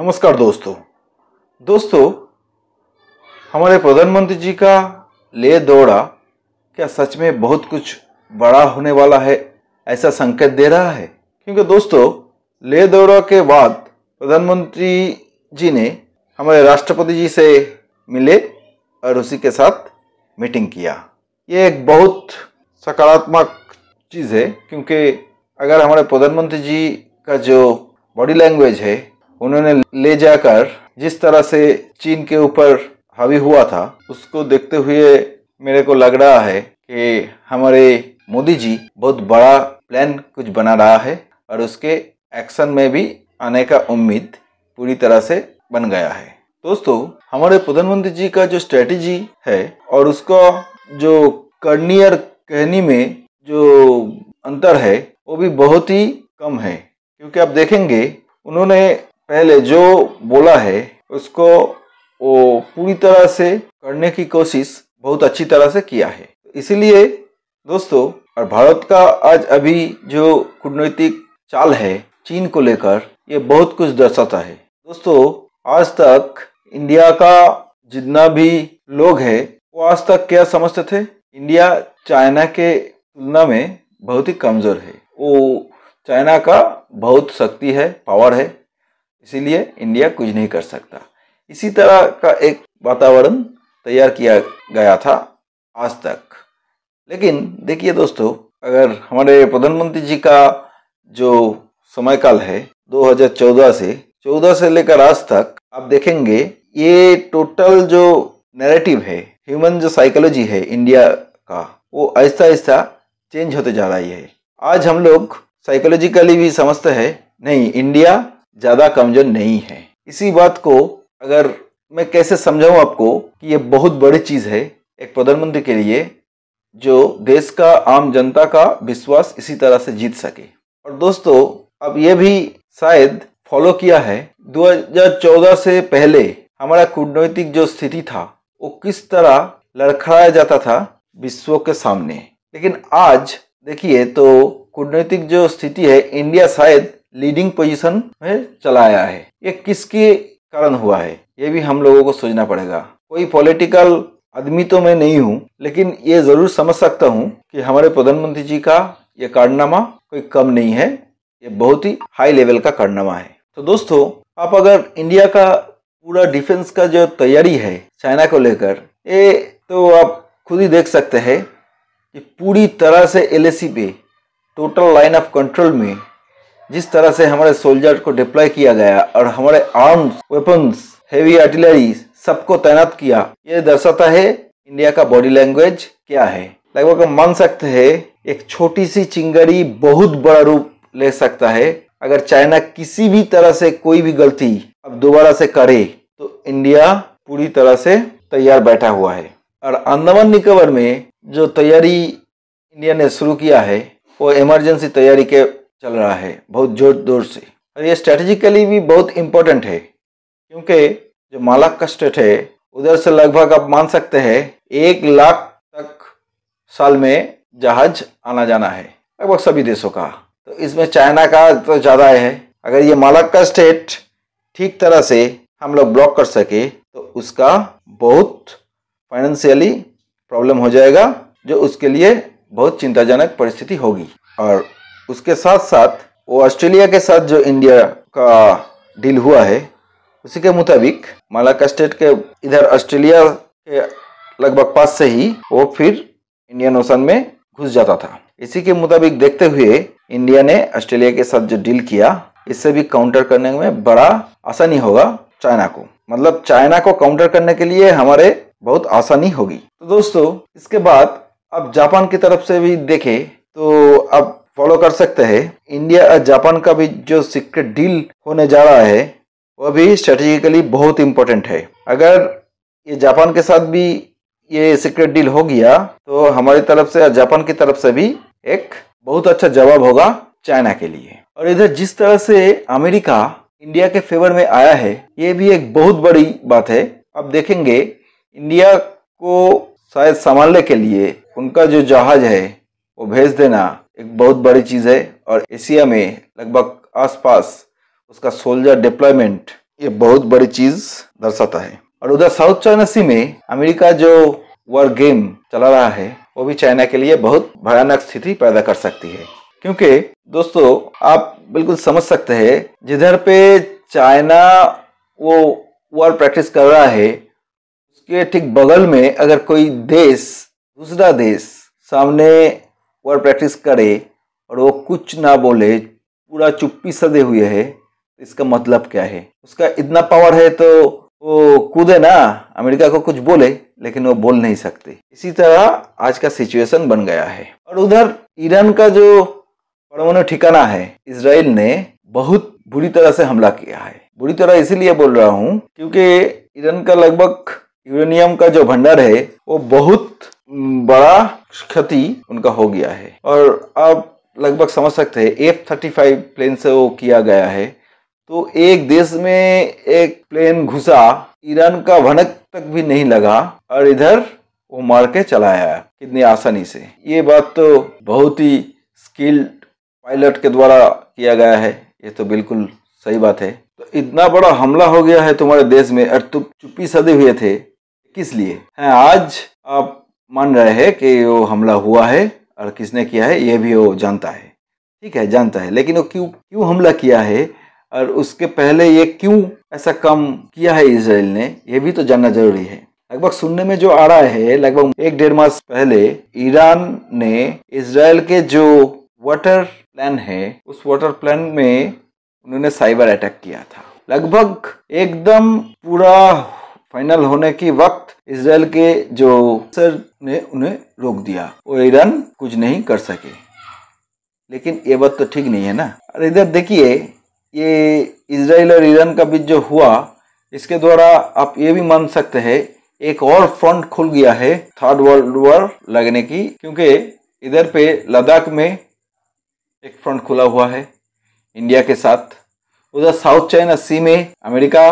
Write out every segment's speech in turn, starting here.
नमस्कार दोस्तों दोस्तों हमारे प्रधानमंत्री जी का ले दौड़ा क्या सच में बहुत कुछ बड़ा होने वाला है ऐसा संकेत दे रहा है क्योंकि दोस्तों ले दौड़ा के बाद प्रधानमंत्री जी ने हमारे राष्ट्रपति जी से मिले और उसी के साथ मीटिंग किया ये एक बहुत सकारात्मक चीज़ है क्योंकि अगर हमारे प्रधानमंत्री जी का जो बॉडी लैंग्वेज है उन्होंने ले जाकर जिस तरह से चीन के ऊपर हावी हुआ था उसको देखते हुए मेरे को लग रहा है कि हमारे मोदी जी बहुत बड़ा प्लान कुछ बना रहा है और उसके एक्शन में भी आने का उम्मीद पूरी तरह से बन गया है दोस्तों हमारे प्रधानमंत्री जी का जो स्ट्रेटजी है और उसका जो कर्नियर कहनी में जो अंतर है वो भी बहुत ही कम है क्योंकि आप देखेंगे उन्होंने पहले जो बोला है उसको वो पूरी तरह से करने की कोशिश बहुत अच्छी तरह से किया है इसलिए दोस्तों और भारत का आज अभी जो कूटनीतिक चाल है चीन को लेकर ये बहुत कुछ दर्शाता है दोस्तों आज तक इंडिया का जितना भी लोग है वो आज तक क्या समझते थे इंडिया चाइना के तुलना में बहुत ही कमज़ोर है वो चाइना का बहुत शक्ति है पावर है इसीलिए इंडिया कुछ नहीं कर सकता इसी तरह का एक वातावरण तैयार किया गया था आज तक लेकिन देखिए दोस्तों अगर हमारे प्रधानमंत्री जी का जो समयकाल है 2014 से 14 से लेकर आज तक आप देखेंगे ये टोटल जो नैरेटिव है ह्यूमन जो साइकोलॉजी है इंडिया का वो आहिस्ता आहिस्ता चेंज होते जा रही है आज हम लोग साइकोलॉजिकली भी समझते हैं नहीं इंडिया ज़्यादा कमज़ोर नहीं है इसी बात को अगर मैं कैसे समझाऊं आपको कि ये बहुत बड़ी चीज़ है एक प्रधानमंत्री के लिए जो देश का आम जनता का विश्वास इसी तरह से जीत सके और दोस्तों अब ये भी शायद फॉलो किया है 2014 से पहले हमारा कूटनैतिक जो स्थिति था वो किस तरह लड़खड़ाया जाता था विश्व के सामने लेकिन आज देखिए तो कूटनैतिक जो स्थिति है इंडिया शायद लीडिंग पोजीशन में चला आया है ये किसके कारण हुआ है ये भी हम लोगों को सोचना पड़ेगा कोई पॉलिटिकल आदमी तो मैं नहीं हूँ लेकिन ये जरूर समझ सकता हूँ कि हमारे प्रधानमंत्री जी का ये कारनामा कोई कम नहीं है ये बहुत ही हाई लेवल का कारनामा है तो दोस्तों आप अगर इंडिया का पूरा डिफेंस का जो तैयारी है चाइना को लेकर ये तो आप खुद ही देख सकते हैं कि पूरी तरह से एल पे टोटल लाइन ऑफ कंट्रोल में जिस तरह से हमारे सोल्जर को डिप्लॉय किया गया और हमारे आर्म्स वेपन्स हेवी आर्टिलरी सबको तैनात किया ये दर्शाता है इंडिया का बॉडी लैंग्वेज क्या है लगभग हम मान सकते हैं एक छोटी सी चिंगारी बहुत बड़ा रूप ले सकता है अगर चाइना किसी भी तरह से कोई भी गलती अब दोबारा से करे तो इंडिया पूरी तरह से तैयार बैठा हुआ है और अंदमान निकोबर में जो तैयारी इंडिया ने शुरू किया है वो इमरजेंसी तैयारी के चल रहा है बहुत जोर जोर से और ये स्ट्रेटेजिकली भी बहुत इम्पोर्टेंट है क्योंकि जो मालक का स्टेट है उधर से लगभग आप मान सकते हैं एक लाख तक साल में जहाज आना जाना है लगभग सभी देशों का तो इसमें चाइना का तो ज़्यादा है अगर ये मालक का स्टेट ठीक तरह से हम लोग ब्लॉक कर सके तो उसका बहुत फाइनेंशियली प्रॉब्लम हो जाएगा जो उसके लिए बहुत चिंताजनक परिस्थिति होगी और उसके साथ साथ वो ऑस्ट्रेलिया के साथ जो इंडिया का डील हुआ है उसी के मुताबिक मालाका स्टेट के इधर ऑस्ट्रेलिया के लगभग पास से ही वो फिर इंडियन ओशन में घुस जाता था इसी के मुताबिक देखते हुए इंडिया ने ऑस्ट्रेलिया के साथ जो डील किया इससे भी काउंटर करने में बड़ा आसानी होगा चाइना को मतलब चाइना को काउंटर करने के लिए हमारे बहुत आसानी होगी तो दोस्तों इसके बाद अब जापान की तरफ से भी देखें तो अब फॉलो कर सकते हैं इंडिया और जापान का भी जो सीक्रेट डील होने जा रहा है वह भी स्ट्रेटेजिकली बहुत इम्पोर्टेंट है अगर ये जापान के साथ भी ये सीक्रेट डील हो गया तो हमारी तरफ से और जापान की तरफ से भी एक बहुत अच्छा जवाब होगा चाइना के लिए और इधर जिस तरह से अमेरिका इंडिया के फेवर में आया है ये भी एक बहुत बड़ी बात है अब देखेंगे इंडिया को शायद संभालने के लिए उनका जो जहाज है वो भेज देना एक बहुत बड़ी चीज़ है और एशिया में लगभग आसपास उसका सोल्जर डिप्लॉयमेंट ये बहुत बड़ी चीज़ दर्शाता है और उधर साउथ चाइना सी में अमेरिका जो वर गेम चला रहा है वो भी चाइना के लिए बहुत भयानक स्थिति पैदा कर सकती है क्योंकि दोस्तों आप बिल्कुल समझ सकते हैं जिधर पे चाइना वो वॉर प्रैक्टिस कर रहा है उसके ठीक बगल में अगर कोई देश दूसरा देश सामने पर प्रैक्टिस करे और वो कुछ ना बोले पूरा चुप्पी सदे हुए है तो इसका मतलब क्या है उसका इतना पावर है तो वो कूदे ना अमेरिका को कुछ बोले लेकिन वो बोल नहीं सकते इसी तरह आज का सिचुएशन बन गया है और उधर ईरान का जो परमाणु ठिकाना है इसराइल ने बहुत बुरी तरह से हमला किया है बुरी तरह इसीलिए बोल रहा हूँ क्योंकि ईरान का लगभग यूरेनियम का जो भंडार है वो बहुत बड़ा क्षति उनका हो गया है और आप लगभग समझ सकते हैं एफ थर्टी फाइव प्लेन से वो किया गया है तो एक देश में एक प्लेन घुसा ईरान का भनक तक भी नहीं लगा और इधर वो मार के चलाया कितनी आसानी से ये बात तो बहुत ही स्किल्ड पायलट के द्वारा किया गया है ये तो बिल्कुल सही बात है तो इतना बड़ा हमला हो गया है तुम्हारे देश में और तुम चुप्पी सदे हुए थे किस लिए हैं आज आप मान रहे हैं कि वो हमला हुआ है और किसने किया है ये भी वो जानता है ठीक है जानता है लेकिन वो क्यों क्यों हमला किया है और उसके पहले ये क्यों ऐसा काम किया है इसराइल ने ये भी तो जानना जरूरी है लगभग सुनने में जो आ रहा है लगभग एक डेढ़ मास पहले ईरान ने इसराइल के जो वाटर प्लान है उस वाटर प्लान में उन्होंने साइबर अटैक किया था लगभग एकदम पूरा फाइनल होने की वक्त इसराइल के जो सर ने उन्हें रोक दिया वो ईरान कुछ नहीं कर सके लेकिन ये बात तो ठीक नहीं है ना और इधर देखिए ये इसराइल और ईरान का बीच जो हुआ इसके द्वारा आप ये भी मान सकते हैं एक और फ्रंट खुल गया है थर्ड वर्ल्ड वॉर लगने की क्योंकि इधर पे लद्दाख में एक फ्रंट खुला हुआ है इंडिया के साथ उधर साउथ चाइना सी में अमेरिका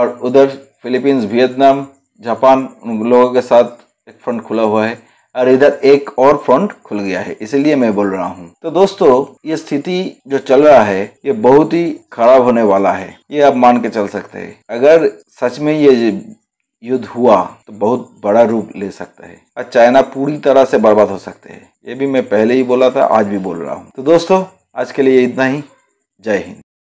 और उधर फिलीपींस वियतनाम जापान उन लोगों के साथ एक फ्रंट खुला हुआ है और इधर एक और फ्रंट खुल गया है इसलिए मैं बोल रहा हूँ तो दोस्तों ये स्थिति जो चल रहा है ये बहुत ही खराब होने वाला है ये आप मान के चल सकते हैं अगर सच में ये युद्ध हुआ तो बहुत बड़ा रूप ले सकता है और चाइना पूरी तरह से बर्बाद हो सकते हैं ये भी मैं पहले ही बोला था आज भी बोल रहा हूँ तो दोस्तों आज के लिए इतना ही जय हिंद